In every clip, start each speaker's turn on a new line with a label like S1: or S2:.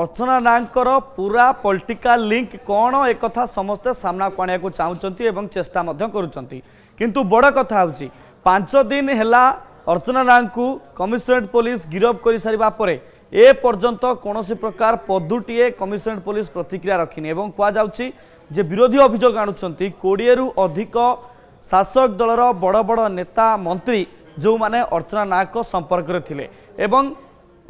S1: ଅର୍ଚ୍ଚନା ନାୟକଙ୍କର ପୁରା political link କ'ଣ ଏକଥା ସମସ୍ତେ ସାମ୍ନାକୁ ଆଣିବାକୁ ଚାହୁଁଛନ୍ତି ଏବଂ ଚେଷ୍ଟା ମଧ୍ୟ କରୁଛନ୍ତି କିନ୍ତୁ ବଡ଼ କଥା ହେଉଛି ପାଞ୍ଚ ଦିନ ହେଲା ଅର୍ଚ୍ଚନା ନାୟକଙ୍କୁ କମିଶନରେଟ୍ ପୋଲିସ ଗିରଫ କରିସାରିବା ପରେ ଏ ପର୍ଯ୍ୟନ୍ତ କୌଣସି ପ୍ରକାର ପଦୁଟିଏ କମିଶନରେଟ୍ ପୋଲିସ ପ୍ରତିକ୍ରିୟା ରଖିନି ଏବଂ କୁହାଯାଉଛି ଯେ ବିରୋଧୀ ଅଭିଯୋଗ ଆଣୁଛନ୍ତି କୋଡ଼ିଏରୁ ଅଧିକ ଶାସକ ଦଳର ବଡ଼ ବଡ଼ ନେତା ମନ୍ତ୍ରୀ ଯେଉଁମାନେ ଅର୍ଚ୍ଚନା ନାୟକଙ୍କ ସମ୍ପର୍କରେ ଥିଲେ ଏବଂ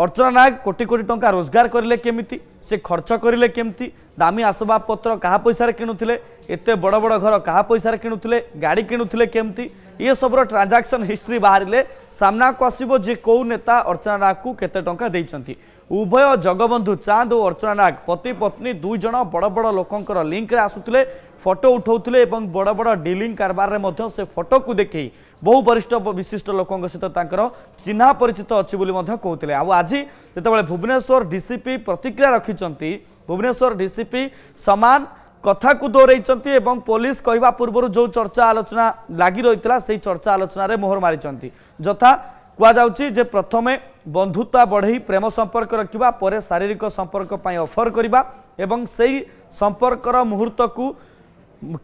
S1: ଅର୍ଚ୍ଚନା ନାୟକ କୋଟି କୋଟି ଟଙ୍କା ରୋଜଗାର କରିଲେ କେମିତି ସେ ଖର୍ଚ୍ଚ କରିଲେ କେମିତି ଦାମୀ ଆସବାବପତ୍ର କାହା ପଇସାରେ କିଣୁଥିଲେ ଏତେ ବଡ଼ ବଡ଼ ଘର କାହା ପଇସାରେ କିଣୁଥିଲେ ଗାଡ଼ି କିଣୁଥିଲେ କେମିତି ଏସବୁର ଟ୍ରାଞ୍ଜାକ୍ସନ୍ ହିଷ୍ଟ୍ରି ବାହାରିଲେ ସାମ୍ନାକୁ ଆସିବ ଯେ କେଉଁ ନେତା ଅର୍ଚ୍ଚନା ନାୟକକୁ କେତେ ଟଙ୍କା ଦେଇଛନ୍ତି ଉଭୟ ଜଗବନ୍ଧୁ ଚାନ୍ଦ ଓ ଅର୍ଚ୍ଚନା ନାଗ ପତି ପତ୍ନୀ ଦୁଇ ଜଣ ବଡ଼ ବଡ଼ ଲୋକଙ୍କର ଲିଙ୍କରେ ଆସୁଥିଲେ ଫଟୋ ଉଠାଉଥିଲେ ଏବଂ ବଡ଼ ବଡ଼ ଡିଲିଂ କାରବାରରେ ମଧ୍ୟ ସେ ଫଟୋକୁ ଦେଖି ବହୁ ବରିଷ୍ଠ ବିଶିଷ୍ଟ ଲୋକଙ୍କ ସହିତ ତାଙ୍କର ଚିହ୍ନା ପରିଚିତ ଅଛି ବୋଲି ମଧ୍ୟ କହୁଥିଲେ ଆଉ ଆଜି ଯେତେବେଳେ ଭୁବନେଶ୍ୱର ଡିସିପି ପ୍ରତିକ୍ରିୟା ରଖିଛନ୍ତି ଭୁବନେଶ୍ୱର ଡିସିପି ସମାନ କଥାକୁ ଦୋହରାଇଛନ୍ତି ଏବଂ ପୋଲିସ କହିବା ପୂର୍ବରୁ ଯେଉଁ ଚର୍ଚ୍ଚା ଆଲୋଚନା ଲାଗି ରହିଥିଲା ସେହି ଚର୍ଚ୍ଚା ଆଲୋଚନାରେ ମୋହର ମାରିଛନ୍ତି ଯଥା କୁହାଯାଉଛି ଯେ ପ୍ରଥମେ ବନ୍ଧୁତା ବଢ଼େଇ ପ୍ରେମ ସମ୍ପର୍କ ରଖିବା ପରେ ଶାରୀରିକ ସମ୍ପର୍କ ପାଇଁ ଅଫର୍ କରିବା ଏବଂ ସେଇ ସମ୍ପର୍କର ମୁହୂର୍ତ୍ତକୁ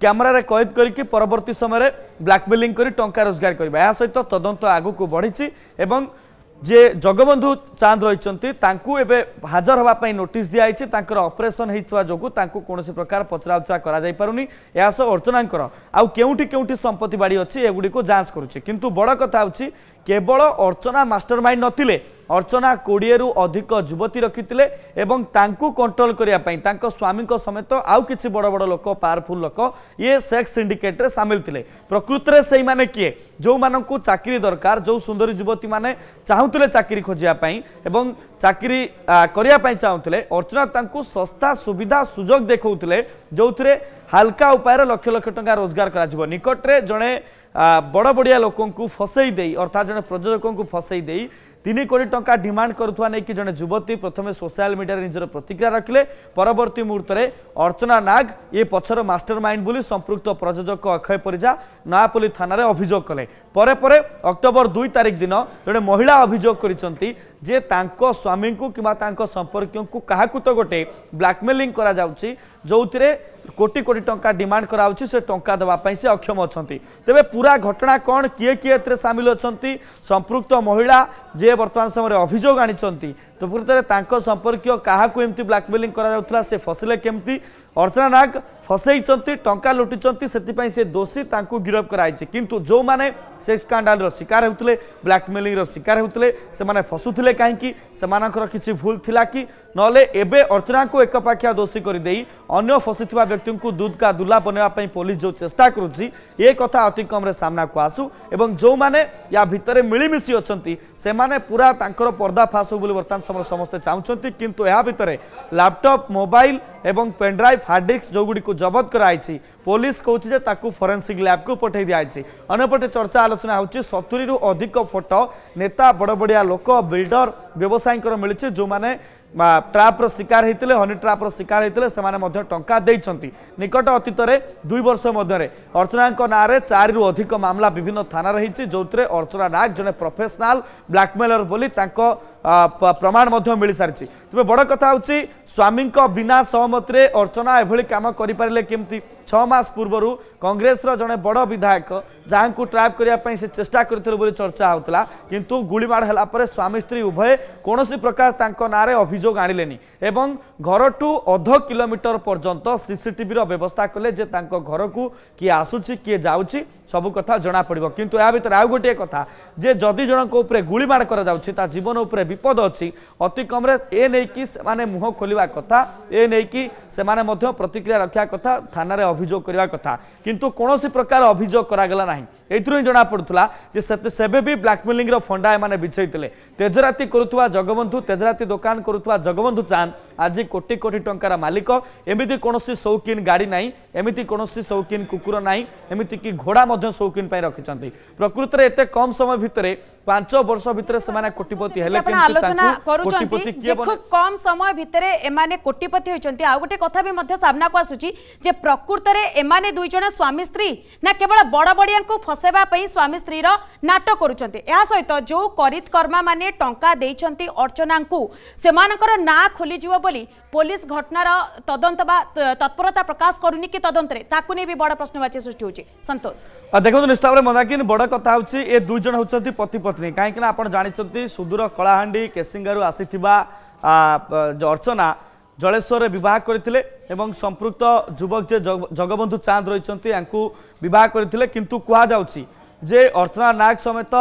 S1: କ୍ୟାମେରାରେ କଏଦ କରିକି ପରବର୍ତ୍ତୀ ସମୟରେ ବ୍ଲାକ୍ମେଲିଂ କରି ଟଙ୍କା ରୋଜଗାର କରିବା ଏହା ସହିତ ତଦନ୍ତ ଆଗକୁ ବଢ଼ିଛି ଏବଂ ଯିଏ ଜଗବନ୍ଧୁ ଚାନ୍ଦ ରହିଛନ୍ତି ତାଙ୍କୁ ଏବେ ହାଜର ହେବା ପାଇଁ ନୋଟିସ୍ ଦିଆଯାଇଛି ତାଙ୍କର ଅପରେସନ୍ ହୋଇଥିବା ଯୋଗୁଁ ତାଙ୍କୁ କୌଣସି ପ୍ରକାର ପଚରାଉଚରା କରାଯାଇପାରୁନି ଏହା ସହ ଅର୍ଚ୍ଚନାଙ୍କର ଆଉ କେଉଁଠି କେଉଁଠି ସମ୍ପତ୍ତି ବାଡ଼ି ଅଛି ଏଗୁଡ଼ିକୁ ଯାଞ୍ଚ କରୁଛି କିନ୍ତୁ ବଡ଼ କଥା ହେଉଛି কেবল অর্চনা মাস্টর মাইন্ড নথিলে অর্চনা রু অধিক যুবতী রক্ষিলে এবং তাঁকু কন্ট্রোল করা তাঁক স্বামী সমেত আউ কিছু বড় বড় লোক পাওয়ারফুল লোক ইয়ে সেক্স সিন্ডিকেট্রে সামিল লে প্রকৃতরে সেই মানে কিয়ে যে চাকরি দরকার যে সুন্দরী যুবতী মানে চাহুলে চাকরি খোঁজা এবং চাকরি করা চাহুলে অর্চনা তা সস্তা সুবিধা সুযোগ দেখলে যে হালকা উপায়ে লক্ষ লক্ষ টাকা রোজগার করা নিকটে জনে अ बड बडिया लोक देई अर्थात् जन प्रयोजक ऊ देई ତିନି କୋଟି ଟଙ୍କା ଡିମାଣ୍ଡ କରୁଥିବା ନେଇକି ଜଣେ ଯୁବତୀ ପ୍ରଥମେ ସୋସିଆଲ ମିଡ଼ିଆରେ ନିଜର ପ୍ରତିକ୍ରିୟା ରଖିଲେ ପରବର୍ତ୍ତୀ ମୁହୂର୍ତ୍ତରେ ଅର୍ଚ୍ଚନା ନାଗ ଏ ପଛର ମାଷ୍ଟର ମାଇଣ୍ଡ ବୋଲି ସମ୍ପୃକ୍ତ ପ୍ରଯୋଜକ ଅକ୍ଷୟ ପରିଜା ନୟାପଲ୍ଲୀ ଥାନାରେ ଅଭିଯୋଗ କଲେ ପରେ ପରେ ଅକ୍ଟୋବର ଦୁଇ ତାରିଖ ଦିନ ଜଣେ ମହିଳା ଅଭିଯୋଗ କରିଛନ୍ତି ଯେ ତାଙ୍କ ସ୍ୱାମୀଙ୍କୁ କିମ୍ବା ତାଙ୍କ ସମ୍ପର୍କୀୟଙ୍କୁ କାହାକୁ ତ ଗୋଟେ ବ୍ଲାକମେଲିଂ କରାଯାଉଛି ଯେଉଁଥିରେ কোটি কোটি টঙ্কা ডিমান্ড করা হচ্ছে সে টঙ্কা দেওয়া সে অক্ষম অনেক তবে পুরা ঘটনা কণ কি কি এতে সামিল অনেক সম্পৃক্ত মহিলা যে ସିଏ ବର୍ତ୍ତମାନ ସମୟରେ ଅଭିଯୋଗ ଆଣିଛନ୍ତି ତ ପ୍ରକୃତରେ ତାଙ୍କ ସମ୍ପର୍କୀୟ କାହାକୁ ଏମିତି ବ୍ଲାକମେଲିଂ କରାଯାଉଥିଲା ସେ ଫସିଲେ କେମିତି ଅର୍ଚ୍ଚନା ନାଗ ଫସେଇଛନ୍ତି ଟଙ୍କା ଲୁଟିଛନ୍ତି ସେଥିପାଇଁ ସେ ଦୋଷୀ ତାଙ୍କୁ ଗିରଫ କରାଯାଇଛି କିନ୍ତୁ ଯେଉଁମାନେ ସେ ସ୍କାଣ୍ଡାଲର ଶିକାର ହେଉଥିଲେ ବ୍ଲାକମେଲିଂର ଶିକାର ହେଉଥିଲେ ସେମାନେ ଫସୁଥିଲେ କାହିଁକି ସେମାନଙ୍କର କିଛି ଭୁଲ ଥିଲା କି ନହେଲେ ଏବେ ଅର୍ଚ୍ଚନାଙ୍କୁ ଏକପାଖିଆ ଦୋଷୀ କରିଦେଇ ଅନ୍ୟ ଫସିଥିବା ବ୍ୟକ୍ତିଙ୍କୁ ଦୁଧକା ଦୁଲା ବନେଇବା ପାଇଁ ପୋଲିସ ଯେଉଁ ଚେଷ୍ଟା କରୁଛି ଏ କଥା ଅତି କମ୍ରେ ସାମ୍ନାକୁ ଆସୁ ଏବଂ ଯେଉଁମାନେ ୟା ଭିତରେ ମିଳିମିଶି ଅଛନ୍ତି ସେମାନେ ପୁରା ତାଙ୍କର ପର୍ଦ୍ଦାଫାସ ହେଉ ବୋଲି ବର୍ତ୍ତମାନ ସମୟରେ ସମସ୍ତେ ଚାହୁଁଛନ୍ତି କିନ୍ତୁ ଏହା ଭିତରେ ଲ୍ୟାପଟପ୍ ମୋବାଇଲ ଏବଂ ପେନ୍ଡ୍ରାଇଭ୍ ହାର୍ଡ ଡିସ୍କ ଯେଉଁଗୁଡ଼ିକୁ জবত করাইছি পুলিশ কৌছি যে তাকে ফরেনসিক ল্যাবকু পঠাই দিয়েছে অন্যপটে চর্চা আলোচনা হচ্ছে সতুরিরু অধিক ফটো নেতা বড় বড়িয়া লোক বিল্ডর ব্যবসায়ীঙ্কর মিছে যে ট্রাপ্র শিকার হয়েছে হনি ট্রাপ্র শিকার হয়েছে সে টঙ্কা দিয়েছেন নিকট অতীতরে দুই বর্ষ মধ্যে অর্চনাঙ্ক নাঁরে চারু অধিক মামলা বিভিন্ন থানার হয়েছে যে অর্চনা নাগ জন প্রফেসনাল ব্ল্যাকমেলর বলে তাঁর ପ୍ରମାଣ ମଧ୍ୟ ମିଳିସାରିଛି ତେବେ ବଡ଼ କଥା ହେଉଛି ସ୍ୱାମୀଙ୍କ ବିନା ସହମତିରେ ଅର୍ଚ୍ଚନା ଏଭଳି କାମ କରିପାରିଲେ କେମିତି ଛଅମାସ ପୂର୍ବରୁ କଂଗ୍ରେସର ଜଣେ ବଡ଼ ବିଧାୟକ ଯାହାଙ୍କୁ ଟ୍ରାପ୍ କରିବା ପାଇଁ ସେ ଚେଷ୍ଟା କରିଥିଲେ ବୋଲି ଚର୍ଚ୍ଚା ହେଉଥିଲା କିନ୍ତୁ ଗୁଳିମାଡ଼ ହେଲା ପରେ ସ୍ୱାମୀ ସ୍ତ୍ରୀ ଉଭୟ କୌଣସି ପ୍ରକାର ତାଙ୍କ ନାଁରେ ଅଭିଯୋଗ ଆଣିଲେନି ଏବଂ ଘରଠୁ ଅଧ କିଲୋମିଟର ପର୍ଯ୍ୟନ୍ତ ସିସିଟିଭିର ବ୍ୟବସ୍ଥା କଲେ ଯେ ତାଙ୍କ ଘରକୁ କିଏ ଆସୁଛି କିଏ ଯାଉଛି ସବୁ କଥା ଜଣାପଡ଼ିବ କିନ୍ତୁ ଏହା ଭିତରେ ଆଉ ଗୋଟିଏ କଥା ଯେ ଯଦି ଜଣଙ୍କ ଉପରେ ଗୁଳିମାଡ଼ କରାଯାଉଛି ତା ଜୀବନ ଉପରେ ବିପଦ ଅଛି ଅତି କମ୍ରେ ଏ ନେଇକି ସେମାନେ ମୁହଁ ଖୋଲିବା କଥା ଏ ନେଇକି ସେମାନେ ମଧ୍ୟ ପ୍ରତିକ୍ରିୟା ରଖିବା କଥା ଥାନାରେ অভিযোগ কৰিব কথা কিন্তু কোনসি প্ৰকাৰ অভিযোগ কৰা গলা নাই এতিটোই জনা পঢ়তুলা যে সতে সেবেবি ব্ল্যাকমেইলিং ৰ ফণ্ডা মানে বিচয় তলে তেজৰাতি কৰুতুৱা জগবন্তু তেজৰাতি দোকান কৰুতুৱা জগবন্তু চাণ আজি কোটি কোটি টংকাৰ মালিক এমিতি কোনসি সৌকীন গাড়ী নাই এমিতি কোনসি সৌকীন কুকুৰ নাই এমিতি কি घोडा মধ্য সৌকীন পাই ৰখিচান্তি প্ৰকৃতিৰ এতে কম সময় ভিতৰে পাঁচ বর্ষ ভিতরে সে কোটিপতি হলে আলোচনা করছেন খুব
S2: কম সময় ভিতরে এমানে কোটিপতি হয়েছেন আউ গোটে কথা বি সামনাকু আসুচি যে প্রকৃতরে এমানে দুইজন স্বামী স্ত্রী না কেবল বড় বড়িয়া ফসাইবা স্বামী স্ত্রীর নাট করছেন এর সহিত যে করিত কর্মা মানে টঙ্কা দিয়েছেন অর্চনা সেমানকর না খোলিযোগ বলে পুলিশ ঘটনার তদন্ত বা তৎপরতা প্রকাশ করুনি কি তদন্তরে তাকে নিয়ে বড় প্রশ্নবাচী সৃষ্টি হচ্ছে সন্তোষ
S1: দেখুন নিশ্চিত ভাবে মন্দাকিন বড় কথা হচ্ছে এ দুইজন হচ্ছেন পতি পত্নী ଘଟିନି କାହିଁକିନା ଆପଣ ଜାଣିଛନ୍ତି ସୁଦୂର କଳାହାଣ୍ଡି କେସିଙ୍ଗାରୁ ଆସିଥିବା ଅର୍ଚ୍ଚନା ଜଳେଶ୍ୱରରେ ବିବାହ କରିଥିଲେ ଏବଂ ସମ୍ପୃକ୍ତ ଯୁବକ ଯିଏ ଜଗବନ୍ଧୁ ଚାନ୍ଦ ରହିଛନ୍ତି ୟାଙ୍କୁ ବିବାହ କରିଥିଲେ କିନ୍ତୁ କୁହାଯାଉଛି ଯେ ଅର୍ଚ୍ଚନା ନାୟକ ସମେତ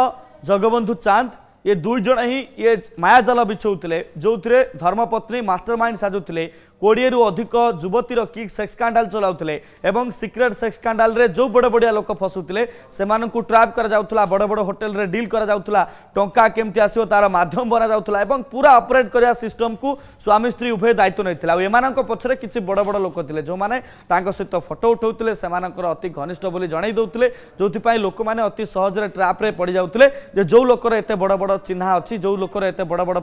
S1: ଜଗବନ୍ଧୁ ଚାନ୍ଦ ଏ ଦୁଇ ଜଣ ହିଁ ଇଏ ମାୟାଜାଲ ବିଛଉଥିଲେ ଯେଉଁଥିରେ ଧର୍ମପତ୍ନୀ ମାଷ୍ଟର ମାଇଣ୍ଡ ସାଜୁଥିଲେ କୋଡ଼ିଏରୁ ଅଧିକ ଯୁବତୀର କିକ୍ ସେକ୍ସ ସ୍କାଣ୍ଡାଲ୍ ଚଲାଉଥିଲେ ଏବଂ ସିକ୍ରେଟ୍ ସେକ୍ସ ସ୍କାଣ୍ଡାଲ୍ରେ ଯେଉଁ ବଡ଼ ବଡ଼ିଆ ଲୋକ ଫସୁଥିଲେ ସେମାନଙ୍କୁ ଟ୍ରାପ୍ କରାଯାଉଥିଲା ବଡ଼ ବଡ଼ ହୋଟେଲ୍ରେ ଡିଲ୍ କରାଯାଉଥିଲା ଟଙ୍କା କେମିତି ଆସିବ ତାର ମାଧ୍ୟମ ବନାଯାଉଥିଲା ଏବଂ ପୁରା ଅପରେଟ୍ କରିବା ସିଷ୍ଟମ୍କୁ ସ୍ୱାମୀ ସ୍ତ୍ରୀ ଉଭୟ ଦାୟିତ୍ୱ ନେଇଥିଲା ଆଉ ଏମାନଙ୍କ ପଛରେ କିଛି ବଡ଼ ବଡ଼ ଲୋକ ଥିଲେ ଯେଉଁମାନେ ତାଙ୍କ ସହିତ ଫଟୋ ଉଠାଉଥିଲେ ସେମାନଙ୍କର ଅତି ଘନିଷ୍ଠ ବୋଲି ଜଣାଇ ଦେଉଥିଲେ ଯେଉଁଥିପାଇଁ ଲୋକମାନେ ଅତି ସହଜରେ ଟ୍ରାପ୍ରେ ପଡ଼ିଯାଉଥିଲେ ଯେ ଯେଉଁ ଲୋକର ଏତେ ବଡ଼ ବଡ଼ ଚିହ୍ନା ଅଛି ଯେଉଁ ଲୋକର ଏତେ ବଡ଼ ବଡ଼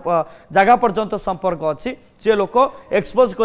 S1: ଜାଗା ପର୍ଯ୍ୟନ୍ତ ସମ୍ପର୍କ ଅଛି ସେ ଲୋକ ଏକ୍ସପୋଜ୍ କରି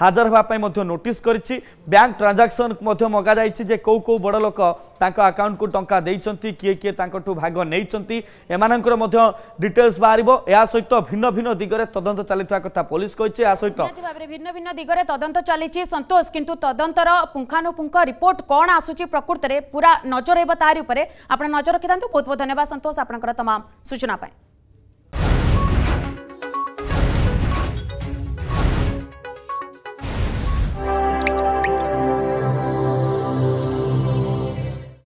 S1: हाजर हाँपाई नोटिस कर बैंक ट्रांजाक्शन मगा जाए कौ कौ बड़ लोक आकाउंट को टाँचा देखते किए किए भाग नहीं डिटेल्स बाहर या सहित भिन्न भिन्न दिगरे तदंत चलता कथा पुलिस कही सहित
S2: भिन्न भिन्न दिगरे तदंत चली संतोष किंतु तदंतर पुंगानुपुख रिपोर्ट कौन आसूची प्रकृत में पूरा नजर है तारी नजर रखी था बहुत बहुत धन्यवाद संतोष आप तमाम सूचना